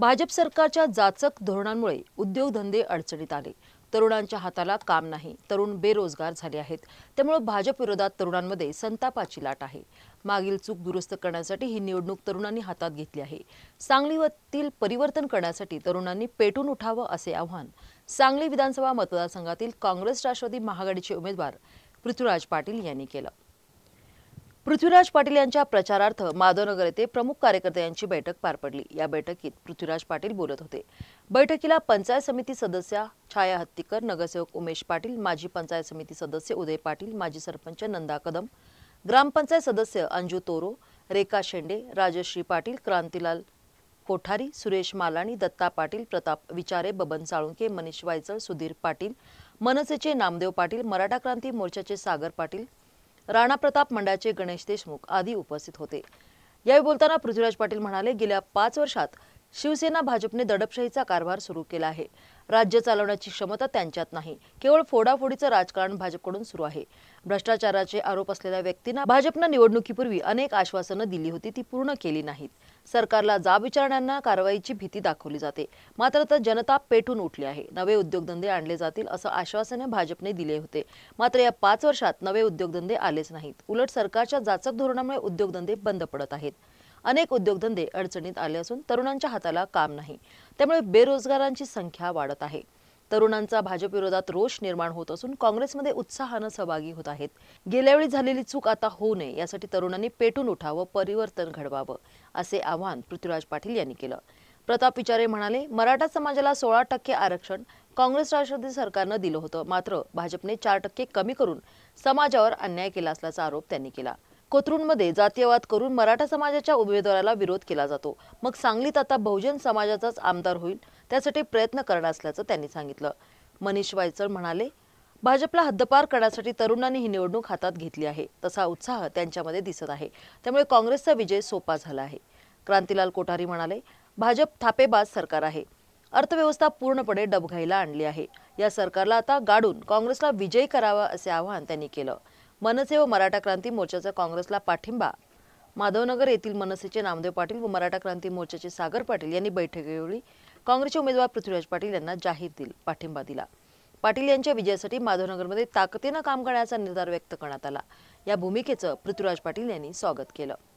भाजप सरकारच्या जाचक धोरणांमुळे उद्योगधंदे अडचणीत आले तरुणांच्या हाताला काम नाही तरुण बेरोजगार झाले आहेत त्यामुळे भाजप विरोधात तरुणांमध्ये संतापाची लाट आहे मागील चूक दुरुस्त करण्यासाठी ही निवडणूक तरुणांनी हातात घेतली आहे सांगलीवरील परिवर्तन करण्यासाठी तरुणांनी पेटून उठावं असे आव्हान सांगली विधानसभा मतदारसंघातील काँग्रेस राष्ट्रवादी महाआघाडीचे उमेदवार पृथ्वीराज पाटील यांनी केलं पृथ्वीराज पाटील यांच्या प्रचारार्थ माधवनगर येथे प्रमुख कार्यकर्त्यांची बैठक पार पडली या बैठकीत पृथ्वीराज पाटील बोलत होते बैठकीला पंचायत समिती सदस्य छाया हत्तीकर नगरसेवक उमेश पाटील माजी पंचायत समिती सदस्य उदय पाटील माजी सरपंच नंदा कदम ग्रामपंचायत सदस्य अंजू तोरो रेखा शेंडे राजश्री पाटील क्रांतीलाल कोठारी सुरेश मालाणी दत्ता पाटील प्रताप विचारे बबन साळुंके मनीष वायचळ सुधीर पाटील मनसेचे नामदेव पाटील मराठा क्रांती मोर्चाचे सागर पाटील राणा प्रताप मंडळाचे गणेश देशमुख आदी उपस्थित होते यावेळी बोलताना पृथ्वीराज पाटील म्हणाले गेल्या पाच वर्षात शिवसेना भाजपने दडपशाहीचा कारभार सुरू केला आहे राज्य चालवण्याची क्षमता त्यांच्यात नाही केवळ फोडाफोडीचं राजकारण भाजपकडून सुरू आहे भ्रष्टाचाराचे आरोप असलेल्या व्यक्तींना भाजपनं निवडणुकीपूर्वी अनेक आश्वासनं दिली होती ती पूर्ण केली नाहीत सरकारला जाब विचारण्यांना कारवाईची भीती दाखवली जाते मात्र तर जनता पेटून उठली आहे नवे उद्योगधंदे आणले जातील असं आश्वासन भाजपने दिले होते मात्र या पाच वर्षात नवे उद्योगधंदे आलेच नाहीत उलट सरकारच्या जाचक धोरणामुळे उद्योगधंदे बंद पडत आहेत अनेक उद्योगधंदे अडचणीत आले असून तरुणांच्या हाताला काम नाही त्यामुळे बेरोजगारांची संख्या वाढत आहे तरुणांचा भाजप विरोधात रोष निर्माण होत असून काँग्रेसमध्ये उत्साहानं सहभागी होत आहेत गेल्यावेळी झालेली चूक आता होऊ नये यासाठी तरुणांनी पेटून उठावं परिवर्तन घडवावं असे आवाहन पृथ्वीराज पाटील यांनी केलं प्रताप विचारे म्हणाले मराठा समाजाला सोळा टक्के आरक्षण काँग्रेस राष्ट्रवादी सरकारनं दिलं होतं मात्र भाजपने चार टक्के कमी करून समाजावर अन्याय केला असल्याचा आरोप त्यांनी केला मध्ये जातीयवाद करून मराठा समाजाच्या उमेदवाराला विरोध केला जातो मग सांगलीत आता बहुजन समाजाचाच आमदार होईल त्यासाठी प्रयत्न करणार असल्याचं त्यांनी सांगितलं मनीष वायचळ म्हणाले भाजपला हद्दपार करण्यासाठी तरुणांनी ही निवडणूक हातात घेतली आहे तसा उत्साह त्यांच्यामध्ये दिसत आहे त्यामुळे काँग्रेसचा विजय सोपा झाला आहे क्रांतीलाल कोठारी म्हणाले भाजप थापेबाज सरकार आहे अर्थव्यवस्था पूर्णपणे डबघाईला आणली आहे या सरकारला आता गाडून काँग्रेसला विजयी करावा असे आवाहन त्यांनी केलं मनसे व मराठा क्रांती मोर्चाचा काँग्रेसला पाठिंबा माधवनगर येथील मनसेचे नामदेव पाटील व मराठा क्रांती मोर्चाचे सागर पाटील यांनी बैठकीवेळी काँग्रेसचे उमेदवार पृथ्वीराज पाटील यांना जाहीर दिल पाठिंबा दिला पाटील यांच्या विजयासाठी माधवनगरमध्ये ताकदीनं काम करण्याचा निर्धार व्यक्त करण्यात आला या भूमिकेचं पृथ्वीराज पाटील यांनी स्वागत केलं